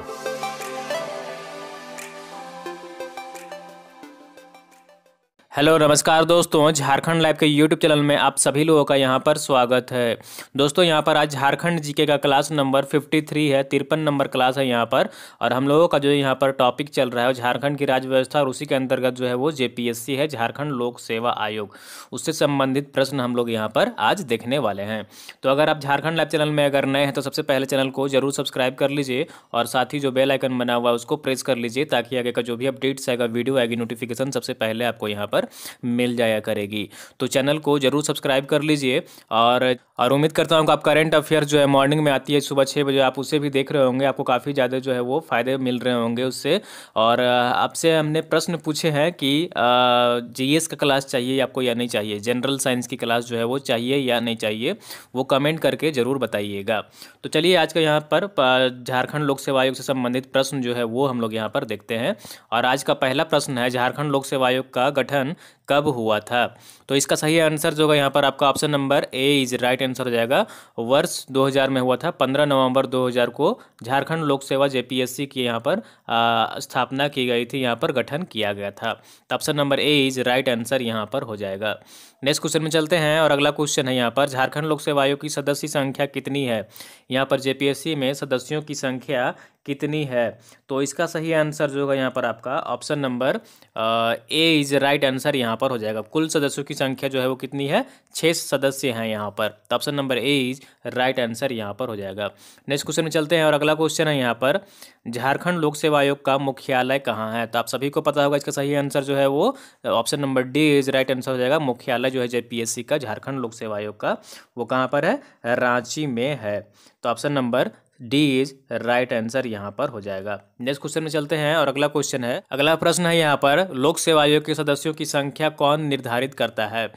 Thanks. Hello नमस्कार दोस्तों Jharkhand live के यूट्यूब चैनल में आप सभी लोगों का यहां पर स्वागत है दोस्तों यहां पर आज झारखंड जीके का क्लास नंबर फिफ्टी थ्री है तिरपन नंबर क्लास है यहां पर और हम लोगों का जो यहां पर टॉपिक चल रहा है झारखंड की राज्य व्यवस्था और उसी के अंतर्गत जो है वो जे है झारखंड लोक सेवा आयोग उससे संबंधित प्रश्न हम लोग यहाँ पर आज देखने वाले हैं तो अगर आप झारखंड लाइव चैनल में अगर नए हैं तो सबसे पहले चैनल को जरूर सब्सक्राइब कर लीजिए और साथ ही जो बेलाइकन बना हुआ है उसको प्रेस कर लीजिए ताकि आगे का जो भी अपडेट्स आएगा वीडियो आएगी नोटिफिकेशन सबसे पहले आपको यहाँ पर पर मिल जाया करेगी तो चैनल को ज़रूर सब्सक्राइब कर लीजिए और और उम्मीद करता हूँ कि आप करंट अफेयर जो है मॉर्निंग में आती है सुबह छः बजे आप उसे भी देख रहे होंगे आपको काफ़ी ज़्यादा जो है वो फ़ायदे मिल रहे होंगे उससे और आपसे हमने प्रश्न पूछे हैं कि जीएस का क्लास चाहिए आपको या नहीं चाहिए जनरल साइंस की क्लास जो है वो चाहिए या नहीं चाहिए वो कमेंट करके ज़रूर बताइएगा तो चलिए आज का यहाँ पर झारखंड लोक सेवा आयोग से संबंधित प्रश्न जो है वो हम लोग यहाँ पर देखते हैं और आज का पहला प्रश्न है झारखंड लोक सेवा आयोग का गठन वन कब हुआ था तो इसका सही आंसर जो होगा यहाँ पर आपका option number A is right answer हो जाएगा वर्ष 2000 में हुआ था 15 नवंबर 2000 को झारखंड लोक सेवा जेपीएससी की यहाँ पर आ, स्थापना की गई थी यहाँ पर गठन किया गया था तो option number A is right answer यहाँ पर हो जाएगा नेक्स्ट क्वेश्चन में चलते हैं और अगला क्वेश्चन है यहाँ पर झारखंड लोक सेवा आयोग की सदस्य संख्या कितनी है यहाँ पर जे में सदस्यों की संख्या कितनी है तो इसका सही आंसर जो होगा यहाँ पर आपका option number A is right answer यहाँ पर हो जाएगा कुल सदस्यों की संख्या जो है वो कितनी है छः सदस्य हैं यहाँ पर तो option number A is right answer यहाँ पर हो जाएगा नेक्स्ट क्वेश्चन में चलते हैं और अगला क्वेश्चन है यहाँ पर झारखंड लोक सेवा आयोग का मुख्यालय कहाँ है तो आप सभी को पता होगा इसका सही आंसर जो है वो option number D is right answer हो जाएगा मुख्यालय जो है जेपीएससी का झारखंड लोक सेवा आयोग का वो कहाँ पर है रांची में है तो option number D is right answer यहाँ पर हो जाएगा नेक्स्ट क्वेश्चन में चलते हैं और अगला क्वेश्चन है अगला प्रश्न है यहाँ पर लोक सेवा आयोग के सदस्यों की संख्या कौन निर्धारित करता है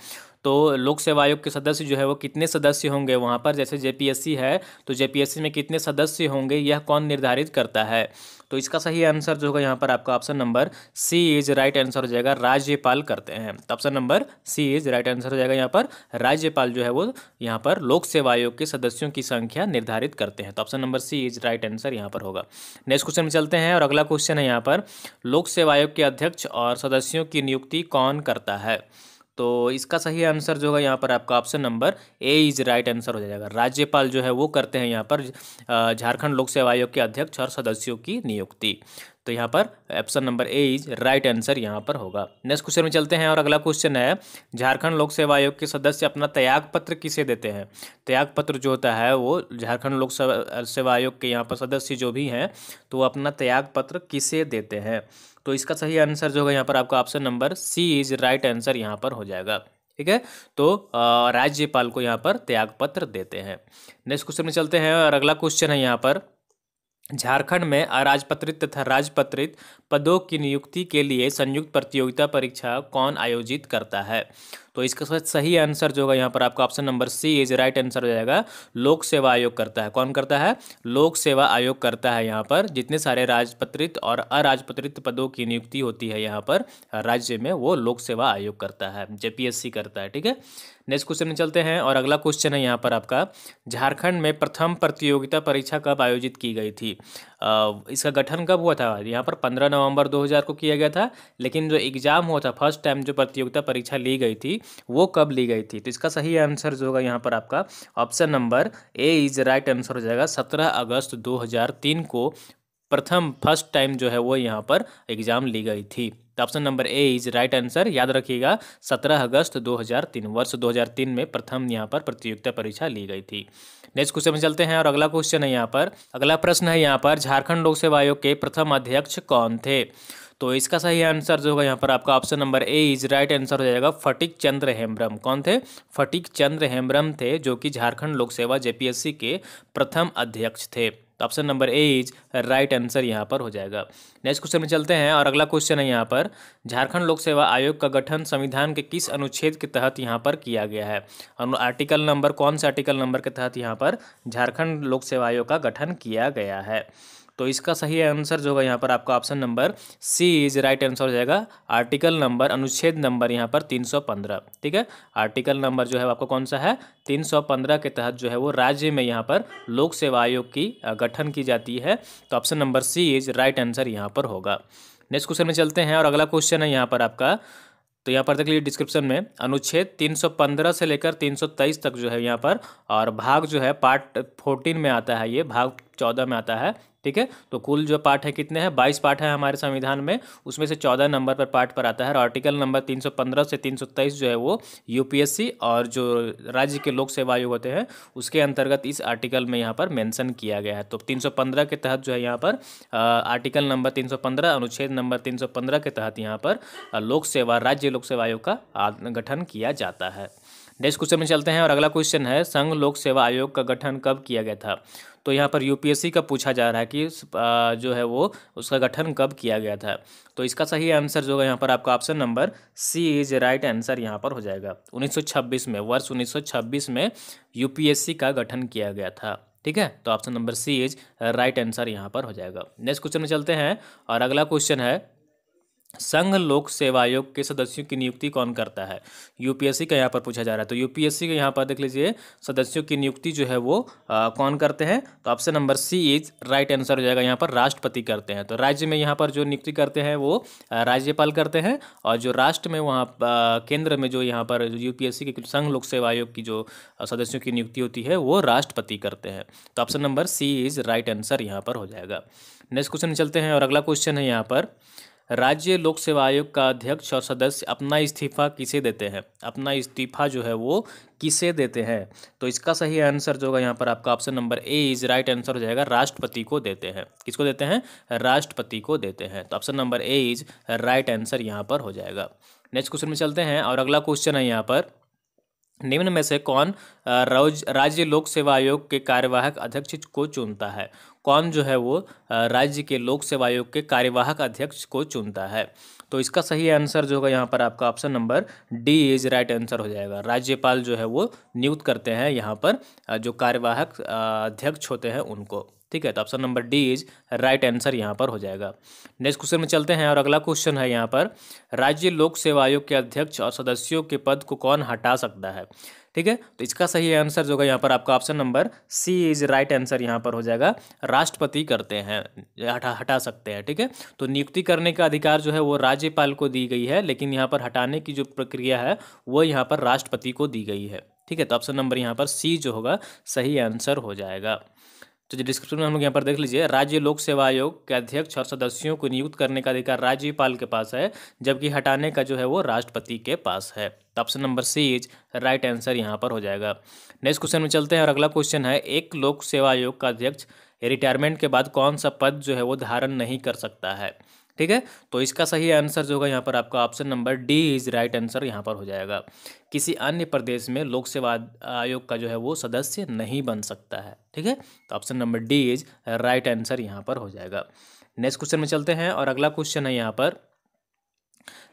तो लोक सेवा आयोग के सदस्य जो है वो कितने सदस्य होंगे वहाँ पर जैसे जेपीएससी है तो जेपीएससी में कितने सदस्य होंगे यह कौन निर्धारित करता है तो इसका सही आंसर जो होगा यहाँ पर आपका option number C is right answer हो जाएगा राज्यपाल करते हैं तो option number C is right answer हो जाएगा यहाँ पर राज्यपाल जो है वो यहाँ पर लोक सेवा आयोग के सदस्यों की संख्या निर्धारित करते हैं तो option number C is right answer यहाँ पर होगा नेक्स्ट क्वेश्चन में चलते हैं और अगला क्वेश्चन है यहाँ पर लोक सेवा आयोग के अध्यक्ष और सदस्यों की नियुक्ति कौन करता है तो इसका सही आंसर जो होगा यहाँ पर आपका option number A is right answer हो जाएगा राज्यपाल जो है वो करते हैं यहाँ पर झारखंड लोक सेवा आयोग के अध्यक्ष और सदस्यों की नियुक्ति तो यहाँ पर option number A is right answer यहाँ पर होगा नेक्स्ट क्वेश्चन में चलते हैं और अगला क्वेश्चन है झारखंड लोक सेवा आयोग के सदस्य अपना त्याग पत्र किसे देते हैं त्याग पत्र जो होता है वो झारखंड लोक सेवा आयोग के यहाँ पर सदस्य जो भी हैं तो वो अपना त्याग पत्र किसे देते हैं तो इसका सही आंसर जो होगा यहाँ पर आपका option number C is right answer यहाँ पर हो जाएगा ठीक है तो राज्यपाल को यहाँ पर त्यागपत्र देते हैं नेक्स्ट क्वेश्चन में चलते हैं और अगला क्वेश्चन है यहाँ पर झारखंड में अराजपत्रित तथा राजपत्रित पदों की नियुक्ति के लिए संयुक्त प्रतियोगिता परीक्षा कौन आयोजित करता है तो इसका सही आंसर जो होगा यहाँ पर आपका option number C is right answer हो जाएगा लोक सेवा आयोग करता है कौन करता है लोक सेवा आयोग करता है यहाँ पर जितने सारे राजपत्रित और अराजपत्रित पदों की नियुक्ति होती है यहाँ पर राज्य में वो लोक सेवा आयोग करता है जेपीएससी करता है ठीक है नेक्स्ट क्वेश्चन में चलते हैं और अगला क्वेश्चन है यहाँ पर आपका झारखंड में प्रथम प्रतियोगिता परीक्षा कब आयोजित की गई थी इसका गठन कब हुआ था यहाँ पर पंद्रह नवंबर 2000 को किया गया था लेकिन जो एग्ज़ाम हुआ था फर्स्ट टाइम जो प्रतियोगिता परीक्षा ली गई थी वो कब ली गई थी तो इसका सही आंसर जो होगा यहाँ पर आपका option number A is right answer हो जाएगा सत्रह अगस्त दो को प्रथम फर्स्ट टाइम जो है वो यहाँ पर एग्जाम ली गई थी option number A is right answer याद रखिएगा 17 अगस्त 2003 वर्ष 2003 में प्रथम यहाँ पर प्रतियोगिता परीक्षा ली गई थी नेक्स्ट क्वेश्चन में चलते हैं और अगला क्वेश्चन है यहाँ पर अगला प्रश्न है यहाँ पर झारखंड लोक सेवा आयोग के प्रथम अध्यक्ष कौन थे तो इसका सही आंसर जो होगा यहाँ पर आपका option number A is right answer हो जाएगा फटिक चंद्र हेम्ब्रम कौन थे फटिक चंद्र हेम्ब्रम थे जो कि झारखंड लोक सेवा जेपीएससी के प्रथम अध्यक्ष थे तो option number A is right answer यहाँ पर हो जाएगा नेक्स्ट क्वेश्चन में चलते हैं और अगला क्वेश्चन है यहाँ पर झारखंड लोक सेवा आयोग का गठन संविधान के किस अनुच्छेद के तहत यहाँ पर किया गया है और आर्टिकल नंबर कौन से आर्टिकल नंबर के तहत यहाँ पर झारखंड लोक सेवा आयोग का गठन किया गया है तो इसका सही आंसर जो होगा यहाँ पर आपका option number C is right answer हो जाएगा आर्टिकल नंबर अनुच्छेद नंबर यहाँ पर 315 ठीक है आर्टिकल नंबर जो है आपका कौन सा है 315 के तहत जो है वो राज्य में यहाँ पर लोक सेवा आयोग की गठन की जाती है तो option number C is right answer यहाँ पर होगा नेक्स्ट क्वेश्चन में चलते हैं और अगला क्वेश्चन है यहाँ पर आपका तो यहाँ पर देख लीजिए डिस्क्रिप्शन में अनुच्छेद 315 से लेकर 323 तक जो है यहाँ पर और भाग जो है पार्ट 14 में आता है ये भाग 14 में आता है ठीक है तो कुल जो पार्ट है कितने हैं बाईस पार्ट है हमारे संविधान में उसमें से चौदह नंबर पर पार्ट पर आता है और आर्टिकल नंबर तीन सौ पंद्रह से तीन सौ तेईस जो है वो यूपीएससी और जो राज्य के लोक सेवा आयोग होते हैं उसके अंतर्गत इस आर्टिकल में यहाँ पर मेंशन किया गया है तो तीन सौ पंद्रह के तहत जो है यहाँ पर आर्टिकल नंबर तीन सौ पंद्रह अनुच्छेद नंबर तीन सौ पंद्रह के तहत यहाँ पर लोक सेवा राज्य लोक सेवा आयोग का गठन किया जाता है नेक्स्ट क्वेश्चन में चलते हैं और अगला क्वेश्चन है संघ लोक सेवा आयोग का गठन कब किया गया था तो यहाँ पर यूपीएससी का पूछा जा रहा है कि जो है वो उसका गठन कब किया गया था तो इसका सही आंसर जो है यहाँ पर आपका option number C is right answer यहाँ पर हो जाएगा 1926 में वर्ष 1926 में यूपीएससी का गठन किया गया था ठीक है तो option number C is right answer यहाँ पर हो जाएगा नेक्स्ट क्वेश्चन में चलते हैं और अगला क्वेश्चन है संघ लोक सेवा आयोग के सदस्यों की नियुक्ति कौन करता है यूपीएससी का यहाँ पर पूछा जा रहा है तो यूपीएससी का यहाँ पर देख लीजिए सदस्यों की नियुक्ति जो है वो आ, कौन करते हैं तो option number C is right answer हो जाएगा यहाँ पर राष्ट्रपति करते हैं तो राज्य में यहाँ पर जो नियुक्ति करते हैं वो राज्यपाल करते हैं और जो राष्ट्र में वहाँ केंद्र में जो यहाँ पर यू के संघ लोक सेवा आयोग की जो सदस्यों की नियुक्ति होती है वो राष्ट्रपति करते हैं तो option number C is right answer यहाँ पर हो जाएगा नेक्स्ट क्वेश्चन चलते हैं और अगला क्वेश्चन है यहाँ पर राज्य लोक सेवा आयोग का अध्यक्ष और सदस्य अपना इस्तीफा किसे देते हैं अपना इस्तीफा जो है वो किसे देते हैं तो इसका सही आंसर जो होगा यहाँ पर आपका option number A is right answer हो जाएगा राष्ट्रपति को देते हैं किसको देते हैं राष्ट्रपति को देते हैं तो option number A is right answer यहाँ पर हो जाएगा नेक्स्ट क्वेश्चन में चलते हैं और अगला क्वेश्चन है यहाँ पर निम्न में से कौन रोज राज्य लोक सेवा आयोग के कार्यवाहक अध्यक्ष को चुनता है कौन जो है वो राज्य के लोक सेवा आयोग के कार्यवाहक अध्यक्ष को चुनता है तो इसका सही आंसर जो होगा यहाँ पर आपका option number D is right answer हो जाएगा राज्यपाल जो है वो नियुक्त करते हैं यहाँ पर जो कार्यवाहक अध्यक्ष होते हैं उनको ठीक है तो option number D is right answer यहाँ पर हो जाएगा नेक्स्ट क्वेश्चन में चलते हैं और अगला क्वेश्चन है यहाँ पर राज्य लोक सेवा आयोग के अध्यक्ष और सदस्यों के पद को कौन हटा सकता है ठीक है तो इसका सही आंसर जो होगा यहाँ पर आपका option number C is right answer यहाँ पर हो जाएगा राष्ट्रपति करते हैं हटा हटा सकते हैं ठीक है ठीके? तो नियुक्ति करने का अधिकार जो है वो राज्यपाल को दी गई है लेकिन यहाँ पर हटाने की जो प्रक्रिया है वो यहाँ पर राष्ट्रपति को दी गई है ठीक है तो ऑप्शन नंबर यहाँ पर सी जो होगा सही आंसर हो जाएगा तो जो डिस्क्रिप्शन में हम लोग यहाँ पर देख लीजिए राज्य लोक सेवा आयोग के अध्यक्ष और सदस्यों को नियुक्त करने का अधिकार राज्यपाल के पास है जबकि हटाने का जो है वो राष्ट्रपति के पास है तो option number C is right answer यहाँ पर हो जाएगा नेक्स्ट क्वेश्चन में चलते हैं और अगला क्वेश्चन है एक लोक सेवा आयोग का अध्यक्ष रिटायरमेंट के बाद कौन सा पद जो है वो धारण नहीं कर सकता है ठीक है तो इसका सही आंसर जो होगा यहाँ पर आपका option number D is right answer यहाँ पर हो जाएगा किसी अन्य प्रदेश में लोक सेवा आयोग का जो है वो सदस्य नहीं बन सकता है ठीक है तो option number D is right answer यहाँ पर हो जाएगा नेक्स्ट क्वेश्चन में चलते हैं और अगला क्वेश्चन है यहाँ पर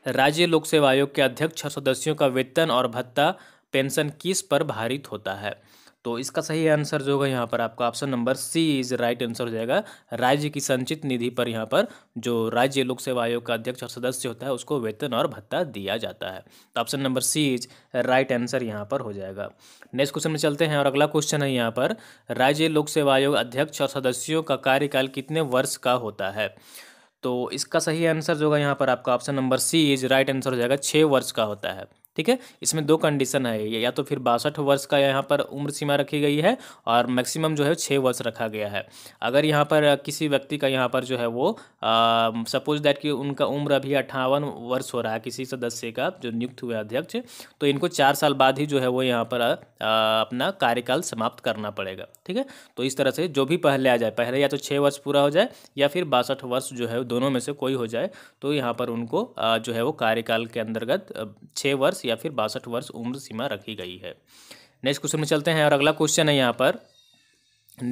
राज्य लोक सेवा आयोग के अध्यक्ष सदस्यों का वेतन और भत्ता पेंशन किस पर भारित होता है तो इसका सही आंसर जो होगा यहाँ पर आपका option number C is right answer हो जाएगा राज्य की संचित निधि पर यहाँ पर जो राज्य लोक सेवा आयोग का अध्यक्ष और सदस्य होता है उसको वेतन और भत्ता दिया जाता है तो option number C is right answer यहाँ पर हो जाएगा नेक्स्ट क्वेश्चन में चलते हैं और अगला क्वेश्चन है यहाँ पर राज्य लोक सेवा आयोग अध्यक्ष और सदस्यों का कार्यकाल कितने वर्ष का होता है तो इसका सही आंसर जो होगा यहाँ पर आपका option number C is right answer हो जाएगा छः वर्ष का होता है ठीक है इसमें दो कंडीशन है या तो फिर बासठ वर्ष का यहाँ पर उम्र सीमा रखी गई है और मैक्सिमम जो है छः वर्ष रखा गया है अगर यहाँ पर किसी व्यक्ति का यहाँ पर जो है वो सपोज दैट कि उनका उम्र अभी अट्ठावन वर्ष हो रहा है किसी सदस्य का जो नियुक्त हुए अध्यक्ष तो इनको चार साल बाद ही जो है वो यहाँ पर आ, अपना कार्यकाल समाप्त करना पड़ेगा ठीक है तो इस तरह से जो भी पहले आ जाए पहले या तो छः वर्ष पूरा हो जाए या फिर बासठ वर्ष जो है दोनों में से कोई हो जाए तो यहाँ पर उनको जो है वो कार्यकाल के अंतर्गत छः वर्ष या फिर बासठ वर्ष उम्र सीमा रखी गई है नेक्स्ट क्वेश्चन में चलते हैं और अगला क्वेश्चन है यहाँ पर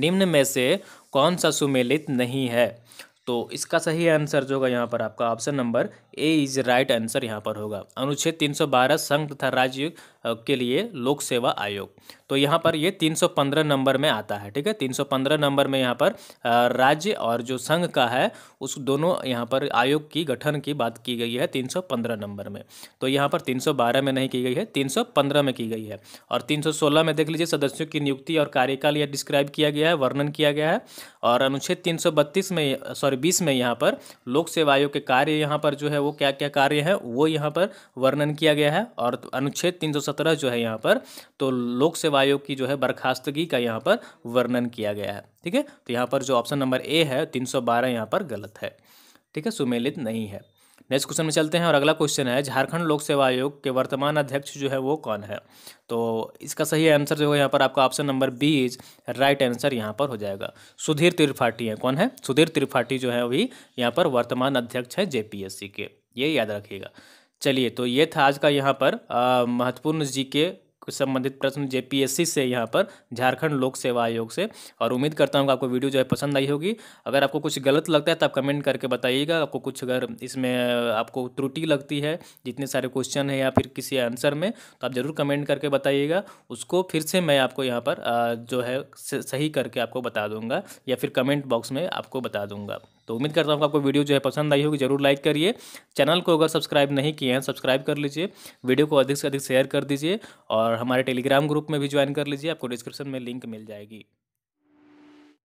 निम्न में से कौन सा सुमेलित नहीं है तो इसका सही आंसर जो होगा यहाँ पर आपका option number A is right answer यहाँ पर होगा अनुच्छेद 312 संघ तथा राज्य के लिए लोक सेवा आयोग तो यहाँ पर ये 315 नंबर में आता है ठीक है 315 नंबर में यहाँ पर राज्य और जो संघ का है उस दोनों यहाँ पर आयोग की गठन की बात की गई है 315 नंबर में तो यहाँ पर 312 में नहीं की गई है 315 में की गई है और 316 में देख लीजिए सदस्यों की नियुक्ति और कार्यकाल यह डिस्क्राइब किया गया है वर्णन किया गया है और अनुच्छेद बत्तीस में सॉरी बीस में यहाँ पर लोक सेवा आयोग के कार्य यहाँ पर जो है वो क्या क्या कार्य है वो यहाँ पर वर्णन किया गया है और अनुच्छेद 317 जो है यहाँ पर तो लोक सेवा आयोग की जो है बर्खास्तगी का यहाँ पर वर्णन किया गया है ठीक है तो यहाँ पर जो ऑप्शन नंबर ए है 312 सौ यहाँ पर गलत है ठीक है सुमेलित नहीं है नेक्स्ट क्वेश्चन में चलते हैं और अगला क्वेश्चन है झारखंड लोक सेवा आयोग के वर्तमान अध्यक्ष जो है वो कौन है तो इसका सही आंसर जो है यहाँ पर आपका option number B is right answer यहाँ पर हो जाएगा सुधीर त्रिपाठी है कौन है सुधीर त्रिपाठी जो है अभी यहाँ पर वर्तमान अध्यक्ष है जे के ये याद रखिएगा चलिए तो ये था आज का यहाँ पर महत्वपूर्ण जी के संबंधित प्रश्न जेपीएससी से यहाँ पर झारखंड लोक सेवा आयोग से और उम्मीद करता हूँ कि आपको वीडियो जो है पसंद आई होगी अगर आपको कुछ गलत लगता है तो आप कमेंट करके बताइएगा आपको कुछ अगर इसमें आपको त्रुटि लगती है जितने सारे क्वेश्चन है या फिर किसी आंसर में तो आप ज़रूर कमेंट करके बताइएगा उसको फिर से मैं आपको यहाँ पर जो है सही करके आपको बता दूँगा या फिर कमेंट बॉक्स में आपको बता दूँगा तो उम्मीद करता हूँ आपको वीडियो जो है पसंद आई होगी जरूर लाइक करिए चैनल को अगर सब्सक्राइब नहीं किए हैं सब्सक्राइब कर लीजिए वीडियो को अधिक से अधिक शेयर कर दीजिए और हमारे टेलीग्राम ग्रुप में भी ज्वाइन कर लीजिए आपको डिस्क्रिप्शन में लिंक मिल जाएगी